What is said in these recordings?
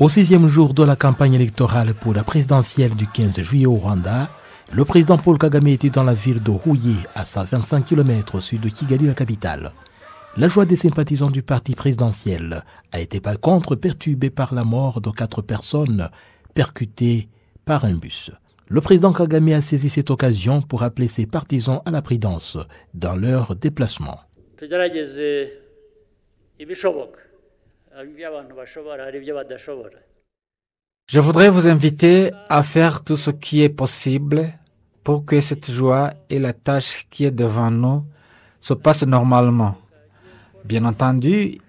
Au sixième jour de la campagne électorale pour la présidentielle du 15 juillet au Rwanda, le président Paul Kagame était dans la ville de Rouillé, à 125 km au sud de Kigali, la capitale. La joie des sympathisants du parti présidentiel a été par contre perturbée par la mort de quatre personnes percutées par un bus. Le président Kagame a saisi cette occasion pour appeler ses partisans à la prudence dans leur déplacement. Je voudrais vous inviter à faire tout ce qui est possible pour que cette joie et la tâche qui est devant nous se passent normalement. Bien entendu,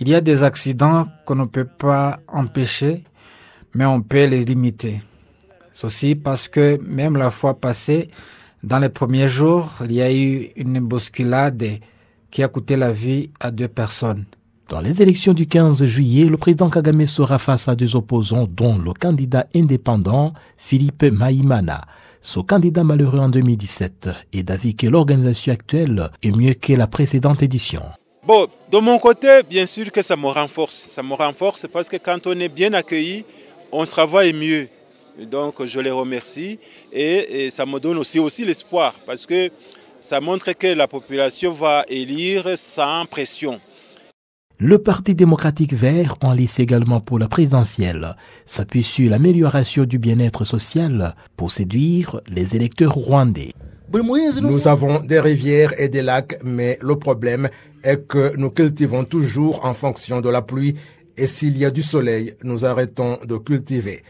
il y a des accidents qu'on ne peut pas empêcher, mais on peut les limiter. Ceci parce que même la fois passée, dans les premiers jours, il y a eu une bousculade qui a coûté la vie à deux personnes. Dans les élections du 15 juillet, le président Kagame sera face à deux opposants, dont le candidat indépendant Philippe Maïmana. Ce candidat malheureux en 2017 est d'avis que l'organisation actuelle est mieux que la précédente édition. Bon, de mon côté, bien sûr que ça me renforce. Ça me renforce parce que quand on est bien accueilli, on travaille mieux. Donc je les remercie et, et ça me donne aussi, aussi l'espoir parce que ça montre que la population va élire sans pression. Le Parti démocratique vert, en lice également pour la présidentielle, s'appuie sur l'amélioration du bien-être social pour séduire les électeurs rwandais. Nous avons des rivières et des lacs, mais le problème est que nous cultivons toujours en fonction de la pluie et s'il y a du soleil, nous arrêtons de cultiver.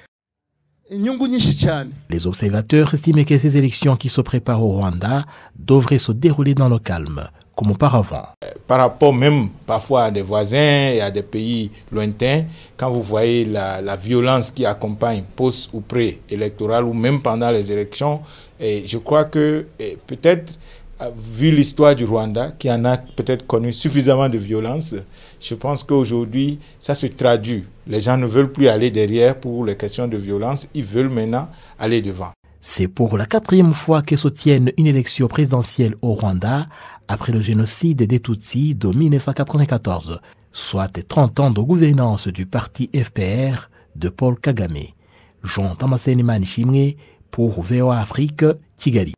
Les observateurs estiment que ces élections qui se préparent au Rwanda devraient se dérouler dans le calme comme auparavant. Par rapport même parfois à des voisins et à des pays lointains, quand vous voyez la, violence qui accompagne post ou pré électoral ou même pendant les élections, et je crois que peut-être euh, vu l'histoire du Rwanda, qui en a peut-être connu suffisamment de violence, je pense qu'aujourd'hui, ça se traduit. Les gens ne veulent plus aller derrière pour les questions de violence, ils veulent maintenant aller devant. C'est pour la quatrième fois que se tienne une élection présidentielle au Rwanda, après le génocide des Tutsis de 1994, soit 30 ans de gouvernance du parti FPR de Paul Kagame. Jean thomas Tamasenimani Chimé pour VOA Afrique, Tigali.